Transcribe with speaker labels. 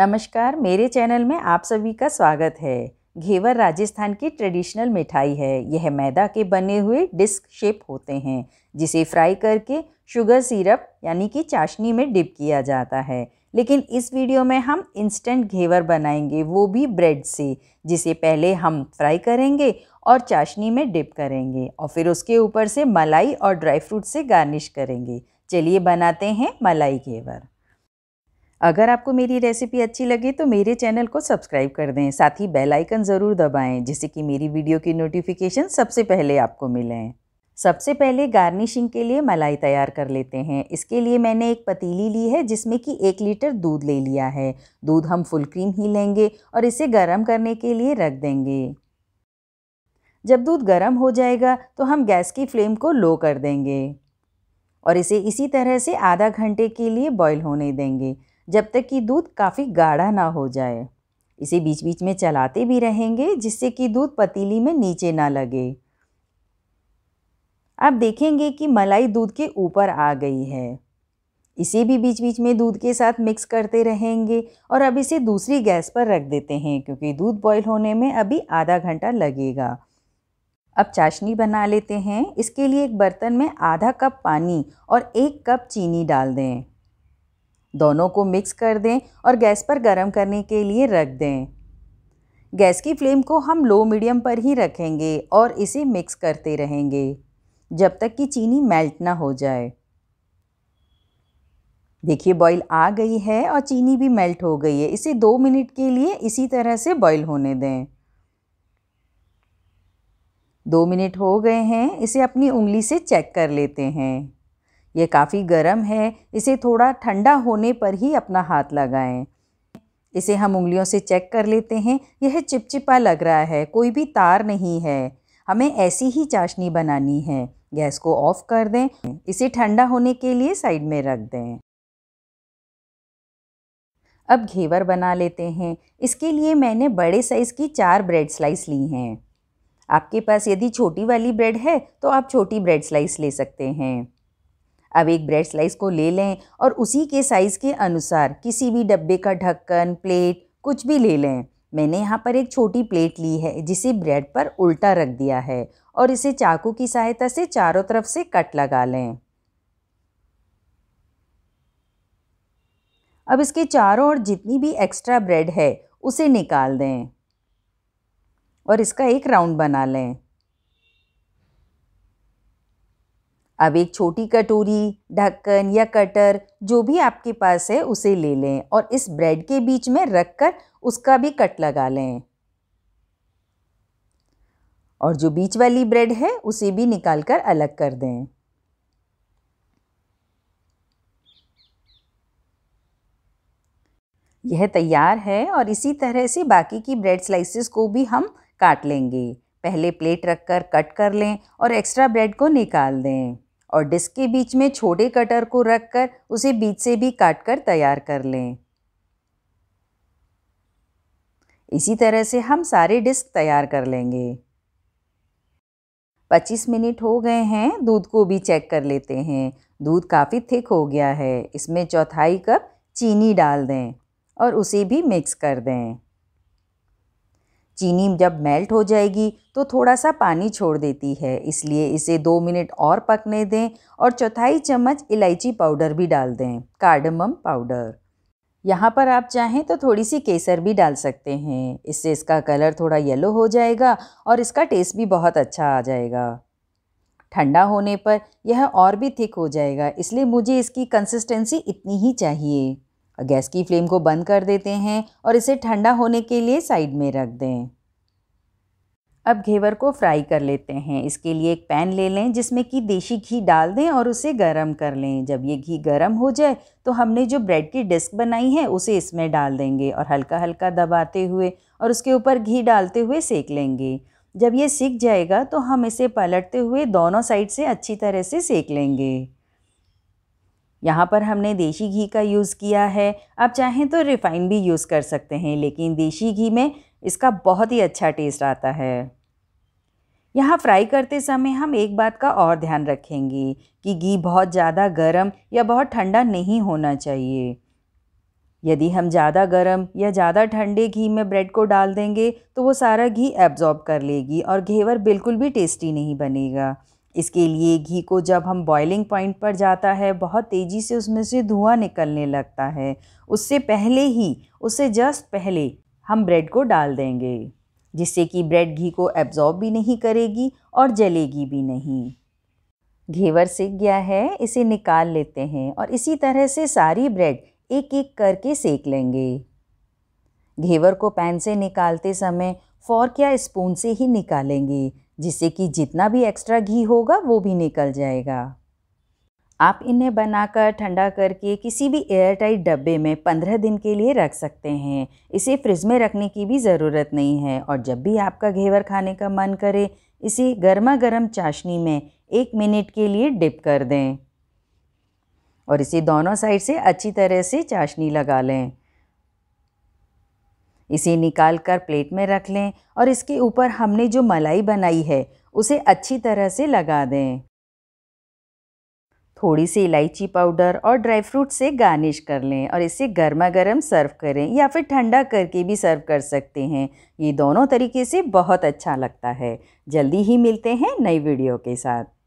Speaker 1: नमस्कार मेरे चैनल में आप सभी का स्वागत है घेवर राजस्थान की ट्रेडिशनल मिठाई है यह मैदा के बने हुए डिस्क शेप होते हैं जिसे फ्राई करके शुगर सिरप यानी कि चाशनी में डिप किया जाता है लेकिन इस वीडियो में हम इंस्टेंट घेवर बनाएंगे वो भी ब्रेड से जिसे पहले हम फ्राई करेंगे और चाशनी में डिप करेंगे और फिर उसके ऊपर से मलाई और ड्राई फ्रूट से गार्निश करेंगे चलिए बनाते हैं मलाई घेवर अगर आपको मेरी रेसिपी अच्छी लगे तो मेरे चैनल को सब्सक्राइब कर दें साथ ही बेल आइकन ज़रूर दबाएं जिससे कि मेरी वीडियो की नोटिफिकेशन सबसे पहले आपको मिलें सबसे पहले गार्निशिंग के लिए मलाई तैयार कर लेते हैं इसके लिए मैंने एक पतीली ली है जिसमें कि एक लीटर दूध ले लिया है दूध हम फुल क्रीम ही लेंगे और इसे गर्म करने के लिए रख देंगे जब दूध गर्म हो जाएगा तो हम गैस की फ्लेम को लो कर देंगे और इसे इसी तरह से आधा घंटे के लिए बॉईल होने देंगे जब तक कि दूध काफ़ी गाढ़ा ना हो जाए इसे बीच बीच में चलाते भी रहेंगे जिससे कि दूध पतीली में नीचे ना लगे आप देखेंगे कि मलाई दूध के ऊपर आ गई है इसे भी बीच बीच में दूध के साथ मिक्स करते रहेंगे और अब इसे दूसरी गैस पर रख देते हैं क्योंकि दूध बॉईल होने में अभी आधा घंटा लगेगा अब चाशनी बना लेते हैं इसके लिए एक बर्तन में आधा कप पानी और एक कप चीनी डाल दें दोनों को मिक्स कर दें और गैस पर गर्म करने के लिए रख दें गैस की फ्लेम को हम लो मीडियम पर ही रखेंगे और इसे मिक्स करते रहेंगे जब तक कि चीनी मेल्ट ना हो जाए देखिए बॉईल आ गई है और चीनी भी मेल्ट हो गई है इसे दो मिनट के लिए इसी तरह से बॉईल होने दें दो मिनट हो गए हैं इसे अपनी उंगली से चेक कर लेते हैं ये काफ़ी गर्म है इसे थोड़ा ठंडा होने पर ही अपना हाथ लगाएं इसे हम उंगलियों से चेक कर लेते हैं यह चिपचिपा लग रहा है कोई भी तार नहीं है हमें ऐसी ही चाशनी बनानी है गैस को ऑफ कर दें इसे ठंडा होने के लिए साइड में रख दें अब घेवर बना लेते हैं इसके लिए मैंने बड़े साइज़ की चार ब्रेड स्लाइस ली हैं आपके पास यदि छोटी वाली ब्रेड है तो आप छोटी ब्रेड स्लाइस ले सकते हैं अब एक ब्रेड स्लाइस को ले लें और उसी के साइज़ के अनुसार किसी भी डब्बे का ढक्कन प्लेट कुछ भी ले लें मैंने यहाँ पर एक छोटी प्लेट ली है जिसे ब्रेड पर उल्टा रख दिया है और इसे चाकू की सहायता से चारों तरफ से कट लगा लें अब इसके चारों ओर जितनी भी एक्स्ट्रा ब्रेड है उसे निकाल दें और इसका एक राउंड बना लें अब एक छोटी कटोरी ढक्कन या कटर जो भी आपके पास है उसे ले लें और इस ब्रेड के बीच में रख कर उसका भी कट लगा लें और जो बीच वाली ब्रेड है उसे भी निकाल कर अलग कर दें यह तैयार है और इसी तरह से बाकी की ब्रेड स्लाइसेस को भी हम काट लेंगे पहले प्लेट रखकर कट कर लें और एक्स्ट्रा ब्रेड को निकाल दें और डिस्क के बीच में छोटे कटर को रखकर उसे बीच से भी काट कर तैयार कर लें इसी तरह से हम सारे डिस्क तैयार कर लेंगे 25 मिनट हो गए हैं दूध को भी चेक कर लेते हैं दूध काफ़ी थिक हो गया है इसमें चौथाई कप चीनी डाल दें और उसे भी मिक्स कर दें चीनी जब मेल्ट हो जाएगी तो थोड़ा सा पानी छोड़ देती है इसलिए इसे दो मिनट और पकने दें और चौथाई चम्मच इलायची पाउडर भी डाल दें कार्डमम पाउडर यहाँ पर आप चाहें तो थोड़ी सी केसर भी डाल सकते हैं इससे इसका कलर थोड़ा येलो हो जाएगा और इसका टेस्ट भी बहुत अच्छा आ जाएगा ठंडा होने पर यह और भी थिक हो जाएगा इसलिए मुझे इसकी कंसिस्टेंसी इतनी ही चाहिए गैस की फ्लेम को बंद कर देते हैं और इसे ठंडा होने के लिए साइड में रख दें अब घेवर को फ्राई कर लेते हैं इसके लिए एक पैन ले लें जिसमें कि देशी घी डाल दें और उसे गरम कर लें जब ये घी गरम हो जाए तो हमने जो ब्रेड की डिस्क बनाई है उसे इसमें डाल देंगे और हल्का हल्का दबाते हुए और उसके ऊपर घी डालते हुए सेक लेंगे जब ये सीख जाएगा तो हम इसे पलटते हुए दोनों साइड से अच्छी तरह से सेक लेंगे यहाँ पर हमने देशी घी का यूज़ किया है आप चाहें तो रिफ़ाइन भी यूज़ कर सकते हैं लेकिन देसी घी में इसका बहुत ही अच्छा टेस्ट आता है यहाँ फ्राई करते समय हम एक बात का और ध्यान रखेंगे कि घी बहुत ज़्यादा गर्म या बहुत ठंडा नहीं होना चाहिए यदि हम ज़्यादा गर्म या ज़्यादा ठंडे घी में ब्रेड को डाल देंगे तो वो सारा घी एब्जॉर्ब कर लेगी और घेवर बिल्कुल भी टेस्टी नहीं बनेगा इसके लिए घी को जब हम बॉइलिंग पॉइंट पर जाता है बहुत तेज़ी से उसमें से धुआं निकलने लगता है उससे पहले ही उससे जस्ट पहले हम ब्रेड को डाल देंगे जिससे कि ब्रेड घी को एब्जॉर्ब भी नहीं करेगी और जलेगी भी नहीं घेवर सेक गया है इसे निकाल लेते हैं और इसी तरह से सारी ब्रेड एक एक करके सेक लेंगे घेवर को पैन से निकालते समय फॉर्क या स्पून से ही निकालेंगे जिससे कि जितना भी एक्स्ट्रा घी होगा वो भी निकल जाएगा आप इन्हें बनाकर ठंडा करके किसी भी एयरटाइट डब्बे में पंद्रह दिन के लिए रख सकते हैं इसे फ्रिज में रखने की भी ज़रूरत नहीं है और जब भी आपका घेवर खाने का मन करे इसे गर्मा गर्म चाशनी में एक मिनट के लिए डिप कर दें और इसे दोनों साइड से अच्छी तरह से चाशनी लगा लें इसे निकाल कर प्लेट में रख लें और इसके ऊपर हमने जो मलाई बनाई है उसे अच्छी तरह से लगा दें थोड़ी सी इलायची पाउडर और ड्राई फ्रूट से गार्निश कर लें और इसे गर्मा गर्म सर्व करें या फिर ठंडा करके भी सर्व कर सकते हैं ये दोनों तरीके से बहुत अच्छा लगता है जल्दी ही मिलते हैं नई वीडियो के साथ